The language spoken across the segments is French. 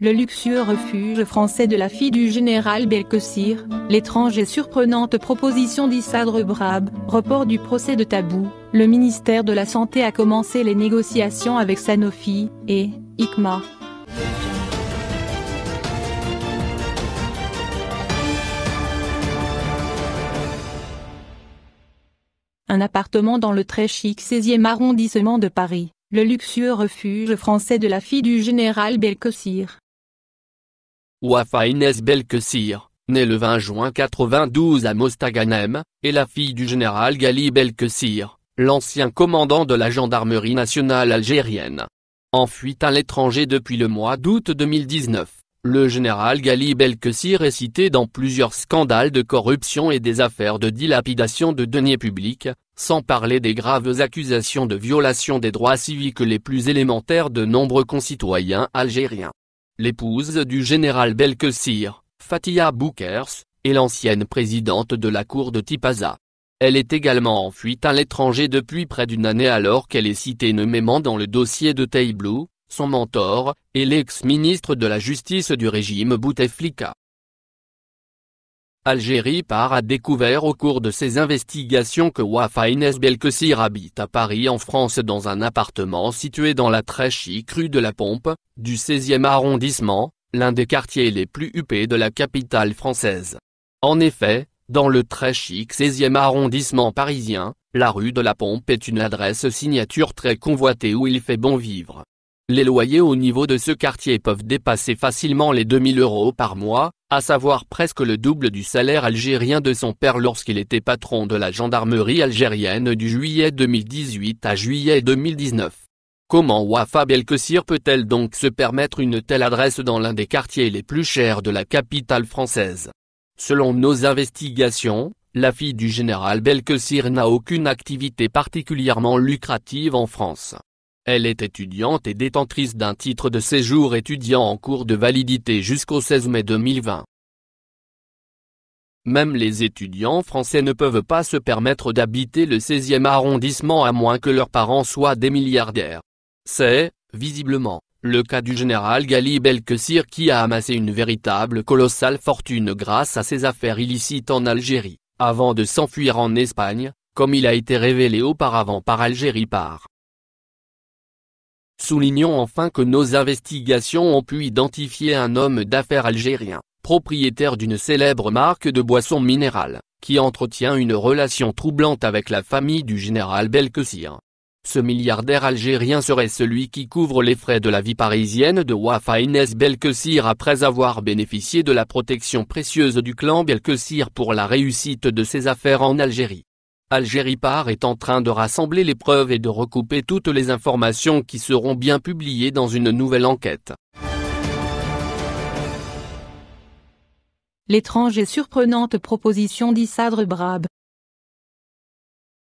Le luxueux refuge français de la fille du général Belkessir, l'étrange et surprenante proposition d'Issad Brab, report du procès de Tabou, le ministère de la Santé a commencé les négociations avec Sanofi, et, ICMA. Un appartement dans le très chic 16e arrondissement de Paris. Le luxueux refuge français de la fille du général Belkessir, Wafa Inès Belkessir, née le 20 juin 92 à Mostaganem, est la fille du général Gali Belkessir, l'ancien commandant de la gendarmerie nationale algérienne. En fuite à l'étranger depuis le mois d'août 2019, le général Gali Belkessir est cité dans plusieurs scandales de corruption et des affaires de dilapidation de deniers publics, sans parler des graves accusations de violation des droits civiques les plus élémentaires de nombreux concitoyens algériens l'épouse du général Belkessir, Fatia Boukers, est l'ancienne présidente de la cour de Tipaza. Elle est également en fuite à l'étranger depuis près d'une année alors qu'elle est citée nommément dans le dossier de Tayblou, son mentor, et l'ex-ministre de la Justice du régime Bouteflika. Algérie par a découvert au cours de ses investigations que Wafa Inès Belkessir habite à Paris en France dans un appartement situé dans la très chic rue de la Pompe, du 16e arrondissement, l'un des quartiers les plus huppés de la capitale française. En effet, dans le très chic 16e arrondissement parisien, la rue de la Pompe est une adresse signature très convoitée où il fait bon vivre. Les loyers au niveau de ce quartier peuvent dépasser facilement les 2000 euros par mois, à savoir presque le double du salaire algérien de son père lorsqu'il était patron de la gendarmerie algérienne du juillet 2018 à juillet 2019. Comment Wafa Belkessir peut-elle donc se permettre une telle adresse dans l'un des quartiers les plus chers de la capitale française Selon nos investigations, la fille du général Belkessir n'a aucune activité particulièrement lucrative en France. Elle est étudiante et détentrice d'un titre de séjour étudiant en cours de validité jusqu'au 16 mai 2020. Même les étudiants français ne peuvent pas se permettre d'habiter le 16e arrondissement à moins que leurs parents soient des milliardaires. C'est, visiblement, le cas du général Gali Belkessir qui a amassé une véritable colossale fortune grâce à ses affaires illicites en Algérie, avant de s'enfuir en Espagne, comme il a été révélé auparavant par Algérie par. Soulignons enfin que nos investigations ont pu identifier un homme d'affaires algérien, propriétaire d'une célèbre marque de boissons minérales, qui entretient une relation troublante avec la famille du général Belkessir. Ce milliardaire algérien serait celui qui couvre les frais de la vie parisienne de Wafa Inès Belkessir après avoir bénéficié de la protection précieuse du clan Belkessir pour la réussite de ses affaires en Algérie. Algérie par est en train de rassembler les preuves et de recouper toutes les informations qui seront bien publiées dans une nouvelle enquête. L'étrange et surprenante proposition d'Issadre Brab.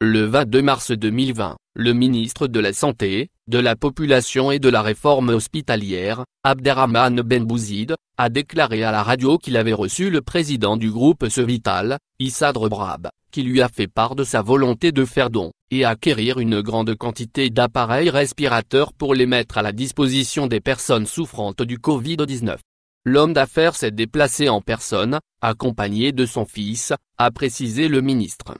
Le 22 mars 2020, le ministre de la Santé, de la population et de la réforme hospitalière, Abderrahman Ben Bouzid, a déclaré à la radio qu'il avait reçu le président du groupe Cevital, Issad Brab, qui lui a fait part de sa volonté de faire don, et acquérir une grande quantité d'appareils respirateurs pour les mettre à la disposition des personnes souffrantes du Covid-19. L'homme d'affaires s'est déplacé en personne, accompagné de son fils, a précisé le ministre.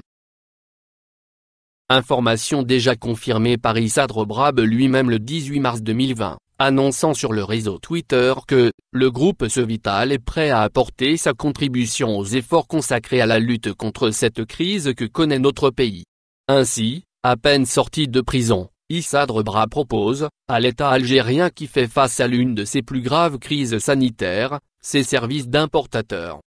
Information déjà confirmée par Issa Brab lui-même le 18 mars 2020, annonçant sur le réseau Twitter que, le groupe vital est prêt à apporter sa contribution aux efforts consacrés à la lutte contre cette crise que connaît notre pays. Ainsi, à peine sorti de prison, Issa Brabe propose, à l'État algérien qui fait face à l'une de ses plus graves crises sanitaires, ses services d'importateur.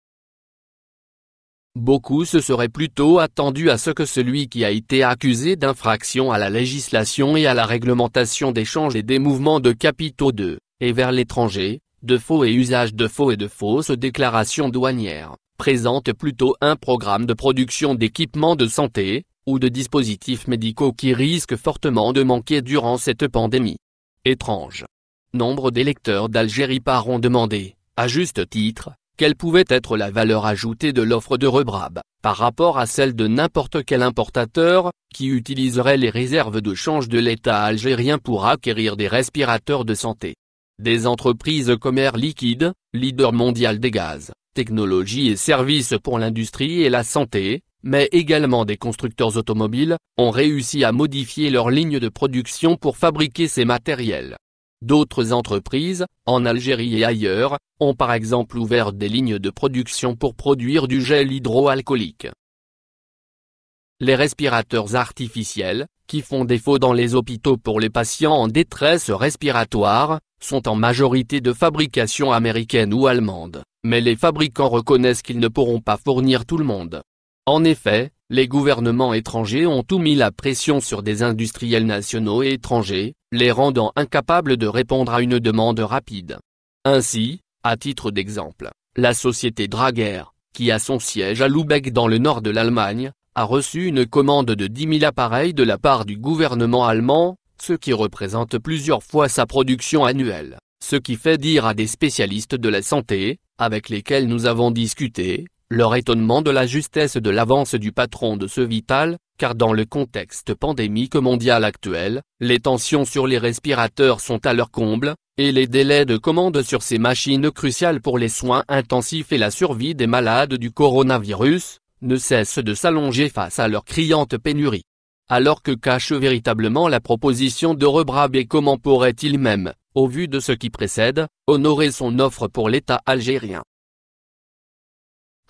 Beaucoup se seraient plutôt attendus à ce que celui qui a été accusé d'infraction à la législation et à la réglementation d'échanges et des mouvements de capitaux de, et vers l'étranger, de faux et usage de faux et de fausses déclarations douanières, présente plutôt un programme de production d'équipements de santé, ou de dispositifs médicaux qui risquent fortement de manquer durant cette pandémie. Étrange. Nombre d'électeurs d'Algérie par ont demandé, à juste titre, quelle pouvait être la valeur ajoutée de l'offre de Rebrab, par rapport à celle de n'importe quel importateur, qui utiliserait les réserves de change de l'État algérien pour acquérir des respirateurs de santé. Des entreprises comme Air Liquide, leader mondial des gaz, technologies et services pour l'industrie et la santé, mais également des constructeurs automobiles, ont réussi à modifier leur ligne de production pour fabriquer ces matériels. D'autres entreprises, en Algérie et ailleurs, ont par exemple ouvert des lignes de production pour produire du gel hydroalcoolique. Les respirateurs artificiels, qui font défaut dans les hôpitaux pour les patients en détresse respiratoire, sont en majorité de fabrication américaine ou allemande, mais les fabricants reconnaissent qu'ils ne pourront pas fournir tout le monde. En effet, les gouvernements étrangers ont tout mis la pression sur des industriels nationaux et étrangers, les rendant incapables de répondre à une demande rapide. Ainsi, à titre d'exemple, la société Drager, qui a son siège à Lübeck dans le nord de l'Allemagne, a reçu une commande de 10 000 appareils de la part du gouvernement allemand, ce qui représente plusieurs fois sa production annuelle. Ce qui fait dire à des spécialistes de la santé, avec lesquels nous avons discuté, leur étonnement de la justesse de l'avance du patron de ce Vital, car dans le contexte pandémique mondial actuel, les tensions sur les respirateurs sont à leur comble, et les délais de commande sur ces machines cruciales pour les soins intensifs et la survie des malades du coronavirus, ne cessent de s'allonger face à leur criante pénurie. Alors que cache véritablement la proposition de Rebrab et comment pourrait-il même, au vu de ce qui précède, honorer son offre pour l'État algérien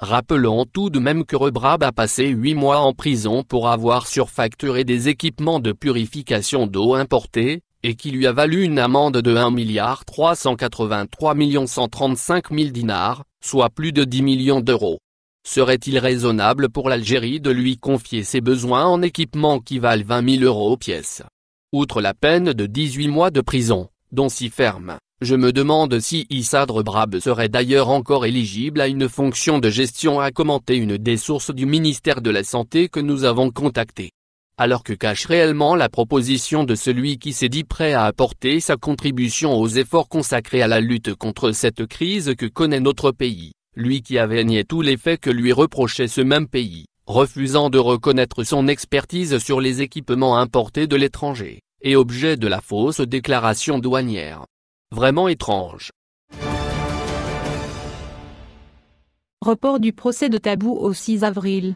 Rappelons tout de même que Rebrab a passé 8 mois en prison pour avoir surfacturé des équipements de purification d'eau importés, et qui lui a valu une amende de 1 milliard 383 135 dinars, soit plus de 10 millions d'euros. Serait-il raisonnable pour l'Algérie de lui confier ses besoins en équipements qui valent 20 000 euros pièce Outre la peine de 18 mois de prison, dont 6 fermes, je me demande si Isadre Brab serait d'ailleurs encore éligible à une fonction de gestion à commenter une des sources du ministère de la Santé que nous avons contacté. Alors que cache réellement la proposition de celui qui s'est dit prêt à apporter sa contribution aux efforts consacrés à la lutte contre cette crise que connaît notre pays, lui qui avait nié tous les faits que lui reprochait ce même pays, refusant de reconnaître son expertise sur les équipements importés de l'étranger, et objet de la fausse déclaration douanière. Vraiment étrange. Report du procès de Tabou au 6 avril.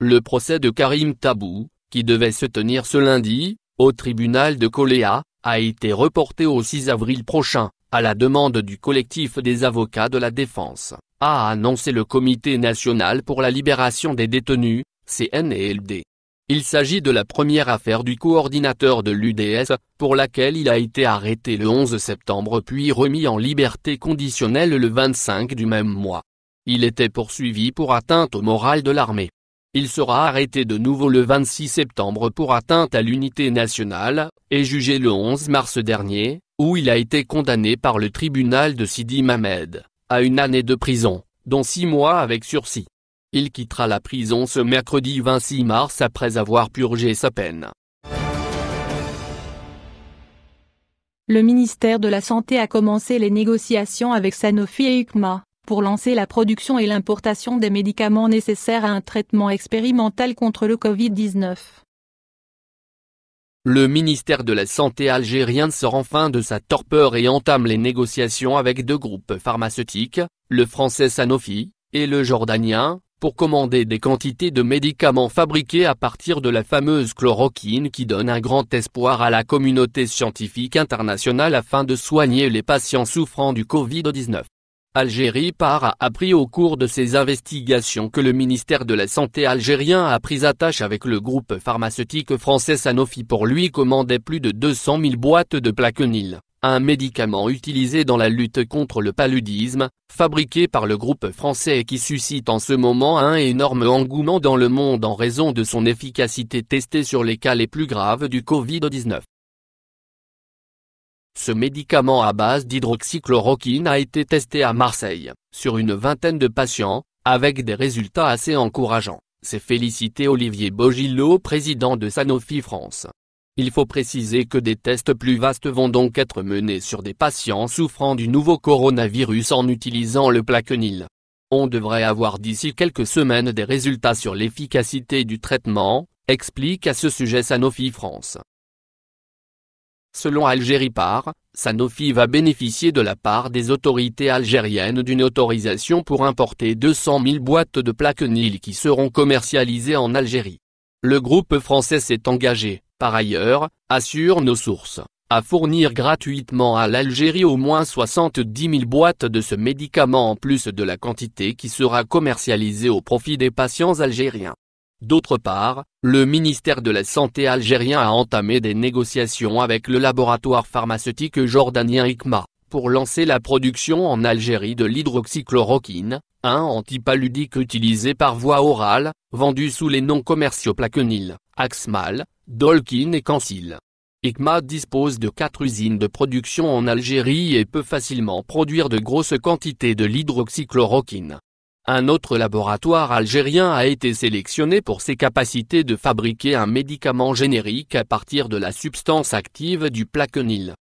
Le procès de Karim Tabou, qui devait se tenir ce lundi, au tribunal de Coléa, a été reporté au 6 avril prochain, à la demande du collectif des avocats de la défense, a annoncé le Comité national pour la libération des détenus, CNLD. Il s'agit de la première affaire du coordinateur de l'UDS, pour laquelle il a été arrêté le 11 septembre puis remis en liberté conditionnelle le 25 du même mois. Il était poursuivi pour atteinte au moral de l'armée. Il sera arrêté de nouveau le 26 septembre pour atteinte à l'unité nationale, et jugé le 11 mars dernier, où il a été condamné par le tribunal de Sidi Mamed, à une année de prison, dont six mois avec sursis. Il quittera la prison ce mercredi 26 mars après avoir purgé sa peine. Le ministère de la Santé a commencé les négociations avec Sanofi et UCMA pour lancer la production et l'importation des médicaments nécessaires à un traitement expérimental contre le Covid-19. Le ministère de la Santé algérien sort enfin de sa torpeur et entame les négociations avec deux groupes pharmaceutiques, le français Sanofi, et le jordanien, pour commander des quantités de médicaments fabriqués à partir de la fameuse chloroquine qui donne un grand espoir à la communauté scientifique internationale afin de soigner les patients souffrant du Covid-19. Algérie par a appris au cours de ses investigations que le ministère de la Santé algérien a pris attache avec le groupe pharmaceutique français Sanofi pour lui commander plus de 200 000 boîtes de plaquenil un médicament utilisé dans la lutte contre le paludisme, fabriqué par le groupe français et qui suscite en ce moment un énorme engouement dans le monde en raison de son efficacité testée sur les cas les plus graves du Covid-19. Ce médicament à base d'hydroxychloroquine a été testé à Marseille, sur une vingtaine de patients, avec des résultats assez encourageants. C'est félicité Olivier Bogilot président de Sanofi France. Il faut préciser que des tests plus vastes vont donc être menés sur des patients souffrant du nouveau coronavirus en utilisant le plaquenil. On devrait avoir d'ici quelques semaines des résultats sur l'efficacité du traitement, explique à ce sujet Sanofi France. Selon Algérie Par, Sanofi va bénéficier de la part des autorités algériennes d'une autorisation pour importer 200 000 boîtes de plaquenil qui seront commercialisées en Algérie. Le groupe français s'est engagé, par ailleurs, assure nos sources, à fournir gratuitement à l'Algérie au moins 70 000 boîtes de ce médicament en plus de la quantité qui sera commercialisée au profit des patients algériens. D'autre part, le ministère de la Santé algérien a entamé des négociations avec le laboratoire pharmaceutique jordanien ICMA, pour lancer la production en Algérie de l'hydroxychloroquine, un antipaludique utilisé par voie orale, vendu sous les noms commerciaux Plaquenil, Axmal, Dolkin et Cancil. ICMA dispose de quatre usines de production en Algérie et peut facilement produire de grosses quantités de l'hydroxychloroquine. Un autre laboratoire algérien a été sélectionné pour ses capacités de fabriquer un médicament générique à partir de la substance active du plaquenil.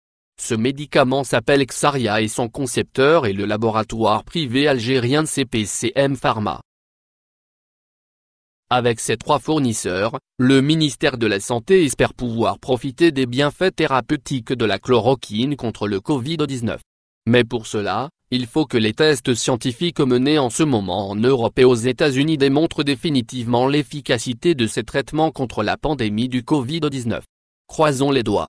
Ce médicament s'appelle Xaria et son concepteur est le laboratoire privé algérien CPCM Pharma. Avec ces trois fournisseurs, le ministère de la Santé espère pouvoir profiter des bienfaits thérapeutiques de la chloroquine contre le Covid-19. Mais pour cela, il faut que les tests scientifiques menés en ce moment en Europe et aux États-Unis démontrent définitivement l'efficacité de ces traitements contre la pandémie du Covid-19. Croisons les doigts.